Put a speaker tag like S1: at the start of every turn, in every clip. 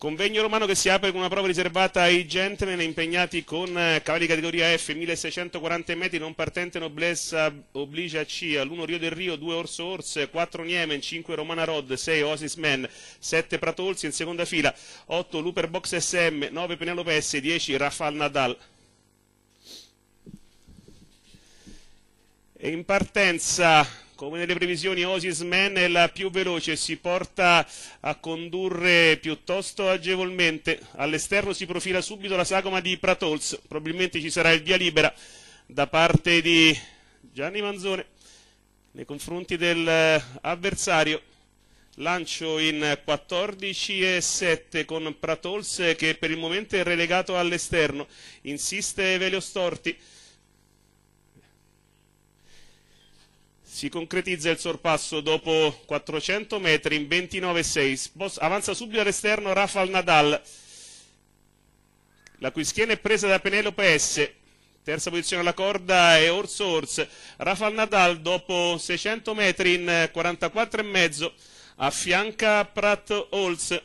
S1: Convegno romano che si apre con una prova riservata ai gentlemen impegnati con eh, cavalli categoria F 1640 metri, non partente noblesse oblige C, all'1 Rio del Rio, 2 Orso Orse, 4 Niemen, 5 Romana Rod, 6 Oasis Men, 7 Pratolsi in seconda fila, 8 Looper Box SM, 9 Penelope S, 10 Rafal Nadal. E in partenza come ecco, nelle previsioni Osis Man è la più veloce si porta a condurre piuttosto agevolmente. All'esterno si profila subito la sagoma di Pratols, probabilmente ci sarà il via libera da parte di Gianni Manzone nei confronti dell'avversario. Eh, Lancio in 14 e 7 con Pratols eh, che per il momento è relegato all'esterno. Insiste Velio Storti si concretizza il sorpasso dopo 400 metri in 29,6 avanza subito all'esterno Rafael Nadal la cui schiena è presa da Penelope S terza posizione alla corda è Orso Ors Rafael Nadal dopo 600 metri in 44,5 affianca Pratt Holz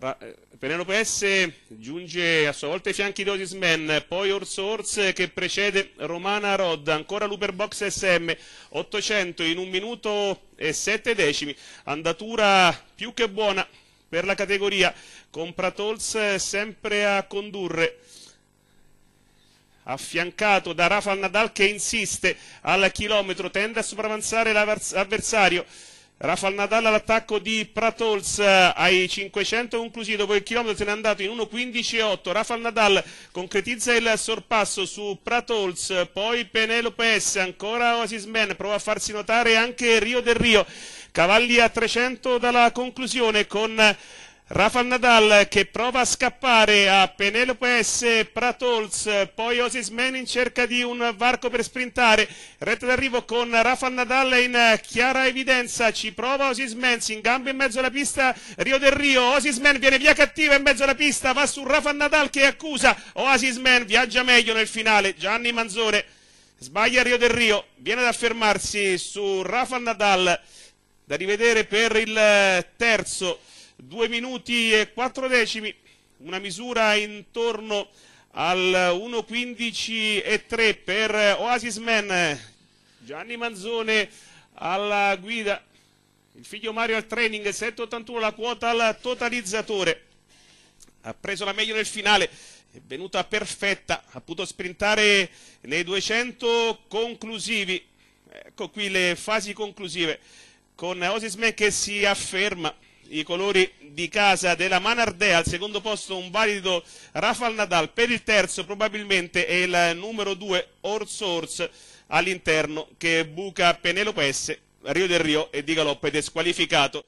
S1: Eh, Penelope S giunge a sua volta ai fianchi di Otis Otisman, poi Orso Orz che precede Romana Rod, ancora Luperbox SM, 800 in un minuto e sette decimi, andatura più che buona per la categoria, Compratolz sempre a condurre affiancato da Rafa Nadal che insiste al chilometro, tende a sopravanzare l'avversario Rafael Nadal all'attacco di Pratols eh, ai 500 conclusi dopo il chilometro se n'è andato in 1.15.8 Rafael Nadal concretizza il sorpasso su Pratols poi Penelope S ancora Oasis Man prova a farsi notare anche Rio del Rio cavalli a 300 dalla conclusione con Rafael Nadal che prova a scappare a Penelope S. Pratols, poi Osis in cerca di un varco per sprintare, retta d'arrivo con Rafael Nadal in chiara evidenza, ci prova Osis Men, si ingamba in mezzo alla pista Rio del Rio, Osis Men viene via cattiva in mezzo alla pista, va su Rafael Nadal che accusa, Oasis Men viaggia meglio nel finale, Gianni Manzore sbaglia Rio del Rio, viene ad affermarsi su Rafael Nadal, da rivedere per il terzo. 2 minuti e 4 decimi, una misura intorno al 1.15 e 3 per Oasis Man, Gianni Manzone alla guida, il figlio Mario al training, 7.81 la quota al totalizzatore, ha preso la meglio nel finale, è venuta perfetta, ha potuto sprintare nei 200 conclusivi, ecco qui le fasi conclusive, con Oasis Man che si afferma i colori di casa della Manardea, al secondo posto un valido Rafael Nadal, per il terzo probabilmente è il numero 2 Orso all'interno che buca Penelope S, Rio del Rio e Di Galoppo ed è squalificato.